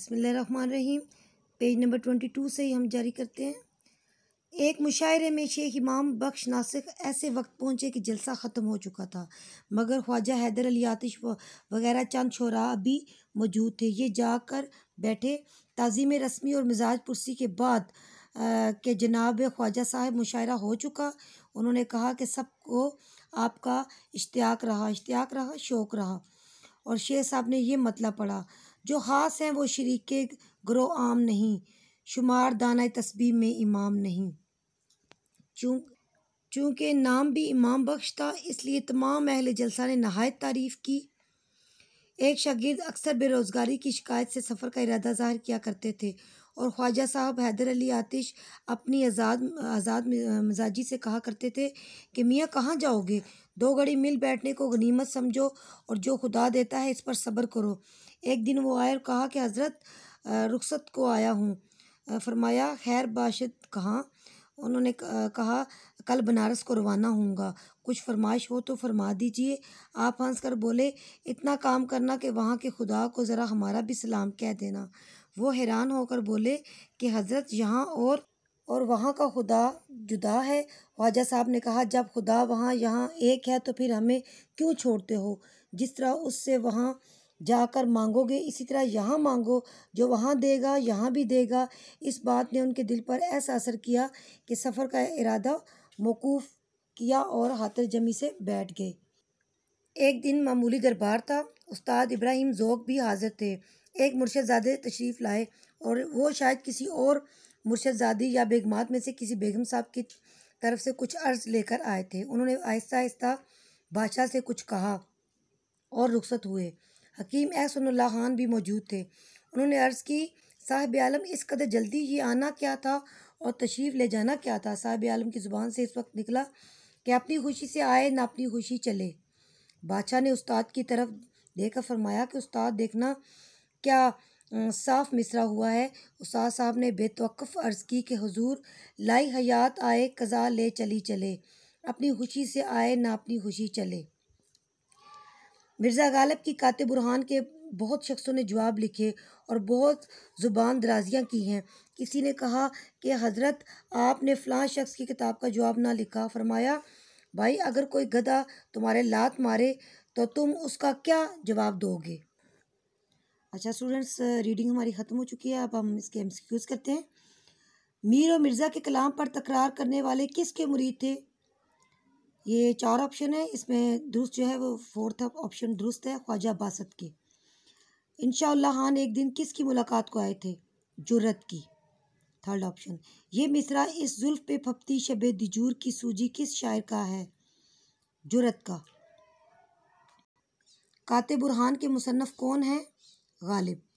बसमीम page number twenty two से ही हम जारी करते हैं एक मुशायरे में शेख इमाम बख्श नासिक ऐसे वक्त पहुँचे कि जलसा ख़त्म हो चुका था मगर ख्वाजा हैदर अली आतिश वगैरह चंद शोरा भी मौजूद थे ये जाकर बैठे तज़ीम रस्मी और मिजाज पुरसी के बाद के जनाब ख्वाजा साहब मुशायरा हो चुका उन्होंने कहा कि सबको आपका इश्तियाक रहा इश्तियाक रहा शौक़ रहा और शेख साहब ने यह मतला पढ़ा जो ख़ास हैं वो शरीक ग्रो आम नहीं शुमार दाना तस्बी में इमाम नहीं चूँ चूँकि नाम भी इमाम बख्श था इसलिए तमाम अहल जलसा ने नहायत तारीफ़ की एक शागिर्द अक्सर बेरोज़गारी की शिकायत से सफ़र का इरादा ज़ाहिर किया करते थे और ख्वाजा साहब हैदर अली आतिश अपनी आज़ाद आज़ाद मिजाजी से कहा करते थे कि मियाँ कहाँ जाओगे दो घड़ी मिल बैठने को गनीमत समझो और जो खुदा देता है इस पर सब्र करो एक दिन वो आए और कहा कि हज़रत रुखसत को आया हूँ फरमाया खैर बाशिद कहाँ उन्होंने कहा कल बनारस को रवाना होऊंगा कुछ फरमाइश हो तो फरमा दीजिए आप हंस कर बोले इतना काम करना कि वहाँ के खुदा को ज़रा हमारा भी सलाम कह देना वो हैरान होकर बोले कि हज़रत यहाँ और और वहाँ का खुदा जुदा है ख्वाजा साहब ने कहा जब खुदा वहाँ यहाँ एक है तो फिर हमें क्यों छोड़ते हो जिस तरह उससे वहाँ जाकर मांगोगे इसी तरह यहाँ मांगो जो वहाँ देगा यहाँ भी देगा इस बात ने उनके दिल पर ऐसा असर किया कि सफ़र का इरादा मौकूफ़ किया और हाथर जमी से बैठ गए एक दिन मामूली दरबार था उस्ताद इब्राहिम जोक भी हाजिर थे एक ज्यादा तशरीफ़ लाए और वो शायद किसी और मुर्शदजादी या बेगमात में से किसी बेगम साहब की तरफ से कुछ अर्ज लेकर आए थे उन्होंने आहिस्ता आहिस्ता बादशाह से कुछ कहा और रुखसत हुए हकीम एहसनल्ला खान भी मौजूद थे उन्होंने अर्ज़ की साहब आलम इस कदर जल्दी ही आना क्या था और तशरीफ़ ले जाना क्या था साहब आलम की ज़ुबान से इस वक्त निकला कि अपनी खुशी से आए ना अपनी खुशी चले बादशाह ने उस्ताद की तरफ देखकर फरमाया कि उस्ताद देखना क्या साफ़ मिसरा हुआ है उसाद साहब ने बेतवक़ अर्ज़ की कि हजूर लाई हयात आए कज़ा ले चली चले अपनी खुशी से आए ना अपनी खुशी चले मिर्ज़ा गालिब की कात बुरहान के बहुत शख्सों ने जवाब लिखे और बहुत ज़ुबान दराजियाँ की हैं किसी ने कहा कि हज़रत आपने फ़लाँ शख्स की किताब का जवाब ना लिखा फरमाया भाई अगर कोई गधा तुम्हारे लात मारे तो तुम उसका क्या जवाब दोगे अच्छा स्टूडेंट्स रीडिंग हमारी ख़त्म हो चुकी है अब हम इसके एम करते हैं मीर और मिर्ज़ा के कलाम पर तकरार करने वाले किसके मुरीद थे ये चार ऑप्शन है इसमें दुरुस्त जो है वो फोर्थ ऑप्शन दुरुस्त है ख्वाजा बासत के इन शान एक दिन किसकी मुलाकात को आए थे जुरत की थर्ड ऑप्शन ये मिसरा इस जुल्फ पे फपती शब दिजूर की सूजी किस शायर का है जुरत का काते बुरहान के मुसनफ़ कौन हैं غالب